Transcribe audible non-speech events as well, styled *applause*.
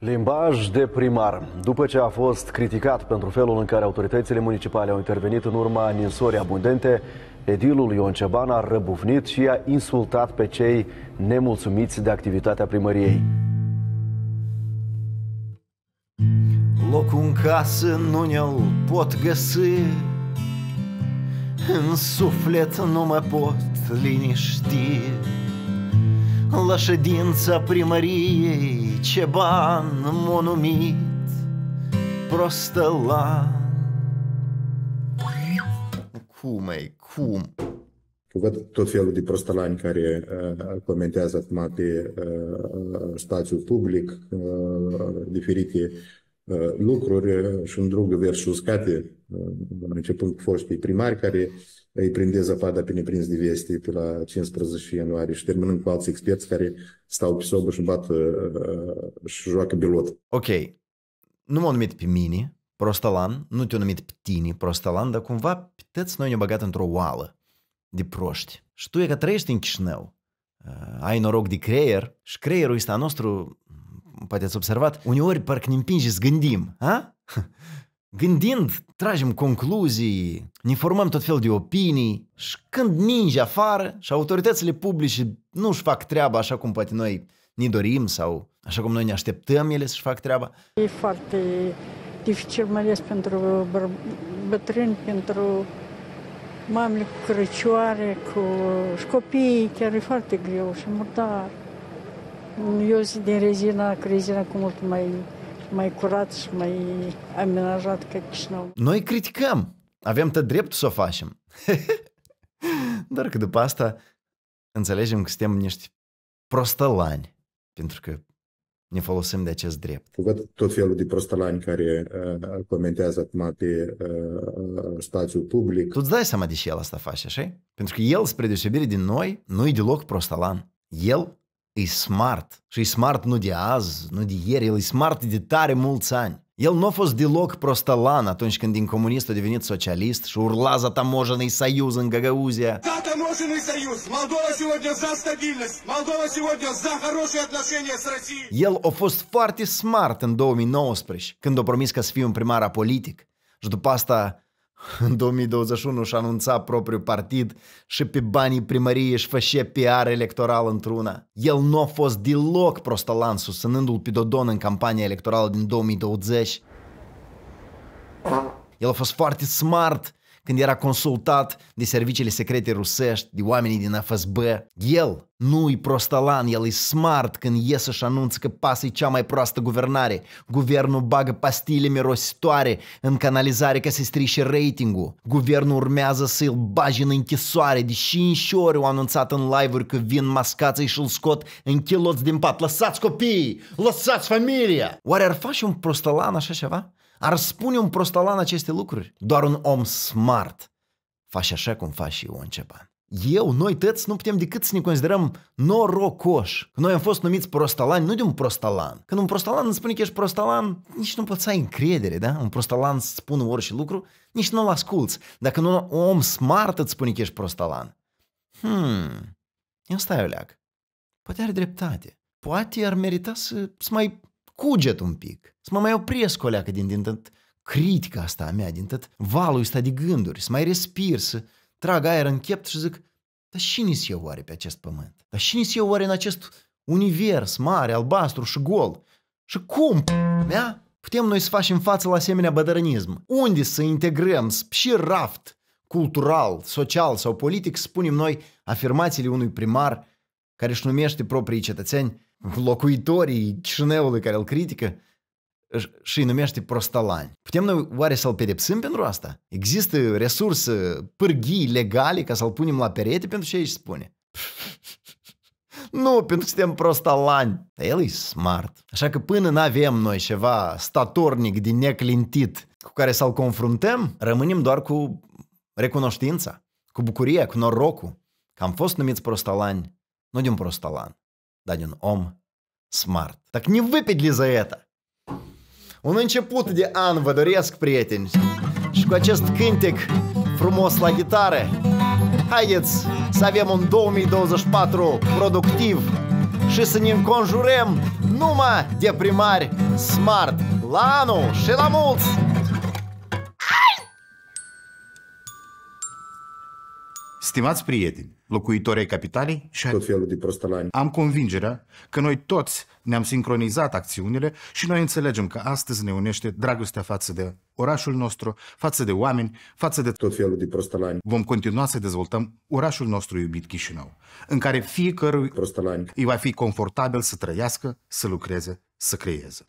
Limbaj de primar. După ce a fost criticat pentru felul în care autoritățile municipale au intervenit în urma ninsorii abundente, edilul Ion Ceban a răbufnit și a insultat pe cei nemulțumiți de activitatea primăriei. Locul în casă nu ne-l pot găsi În suflet nu mă pot liniști la ședința primăriei Лошадинца примарией Чебан монумит Простела Cum ei, cum? Văd tot felul de prostălani care uh, comentează acum pe uh, spațiul public uh, diferite uh, lucruri și un drug versus uscate, uh, începând cu foștii primari care uh, îi prinde zăpada pe neprins de veste pe la 15 ianuarie și terminând cu alți experți care stau pe sobă și bat uh, și joacă bilot. Ok, nu m-au numit pe mine prostalan, nu te-au numit pe tine prostalan, dar cumva puteți noi ne-au băgat într-o oală de proști. Și tu e că trăiești în Chișinău, uh, ai noroc de creier și creierul ăsta nostru, poate ați observat, uneori parcă ne împinge să gândim, a? *laughs* Gândind, tragem concluzii, ne formăm tot fel de opinii și când ninge afară și autoritățile publice nu își fac treaba așa cum poate noi ne dorim sau așa cum noi ne așteptăm ele să-și fac treaba. E foarte dificil, mai ales pentru bătrâni, pentru mamele cu crăcioare, cu și copiii, chiar e foarte greu și murdar. Eu sunt din rezina, că rezina cu mult mai mai curat și mai amenajat ca Chișinău. Noi criticăm. Avem tot dreptul să o facem. *laughs* Doar că după asta înțelegem că suntem niște prostălani. Pentru că ne folosim de acest drept. Văd tot felul de prostălani care uh, comentează acum pe uh, uh spațiu public. Tu îți dai seama de ce el asta face, așa Pentru că el, spre deosebire din noi, nu e deloc prostălan. El smart, și smart nu de azi, nu de ieri, el e smart de tare mulți ani. El nu a fost deloc prostolan atunci când din comunist a devenit socialist și urla за таможенный союз în Гагаузия. За таможенный союз! Молдова сегодня за стабильность! Молдова сегодня за хорошие отношения с Россией! El a fost foarte smart în 2019, când a promis că să fie un primar apolitic. Și după asta În 2021 și anunța propriul partid și pe banii primăriei își fășe PR electoral într-una. El nu a fost deloc prostolan susținându-l pe Dodon în campania electorală din 2020. El a fost foarte smart când era consultat de serviciile secrete rusești, de oamenii din FSB. El nu-i prostalan, el e smart când iese și anunță că pasă cea mai proastă guvernare. Guvernul bagă pastile mirositoare în canalizare ca să strișe ratingul. Guvernul urmează să îl bage în închisoare, de 5 ori au anunțat în live-uri că vin mascații și îl scot în chiloți din pat. Lăsați copiii! Lăsați familia! Oare ar face un prostalan așa ceva? Ar spune un prostalan aceste lucruri? Doar un om smart face așa cum face și un Ceban eu, noi tăți, nu putem decât să ne considerăm norocoși. Noi am fost numiți prostalani, nu de un prostalan. Când un prostalan îți spune că ești prostalan, nici nu poți să ai încredere, da? Un prostalan îți spune orice lucru, nici nu-l asculți. Dacă un om smart îți spune că ești prostalan, hmm, eu stai oleac. Poate are dreptate. Poate ar merita să, să mai cuget un pic, să mă mai opresc oleacă din, din tot critica asta a mea, din tot valul ăsta de gânduri, să mai respir, să trag aer în chept și zic, dar și nis eu oare pe acest pământ? Dar și nis eu oare în acest univers mare, albastru și gol? Și cum, mea, putem noi să facem față la asemenea bădărânism? Unde să integrăm și raft cultural, social sau politic, spunem noi, afirmațiile unui primar care își numește proprii cetățeni locuitorii Chișinăului care îl critică și îi numește prostalani. Putem noi oare să-l pedepsim pentru asta? Există resurse, pârghii legale ca să-l punem la perete pentru ce aici spune? Nu, pentru că suntem prostalani. El e smart. Așa că până nu avem noi ceva statornic din neclintit cu care să-l confruntăm, rămânem doar cu recunoștința, cu bucuria, cu norocul că am fost numiți prostalani, nu de un prostalan, dar de un om smart. Dacă ne выпедли за un început de an vă doresc, prieteni, și cu acest cântec frumos la gitară, haideți să avem un 2024 productiv și să ne înconjurăm numai de primari smart la anul și la mulți! Stimați prieteni, locuitorii capitalei și tot felul de prostălani. Am convingerea că noi toți ne-am sincronizat acțiunile și noi înțelegem că astăzi ne unește dragostea față de orașul nostru, față de oameni, față de tot felul de prostălani. Vom continua să dezvoltăm orașul nostru iubit Chișinău, în care fiecărui prostălani îi va fi confortabil să trăiască, să lucreze, să creeze.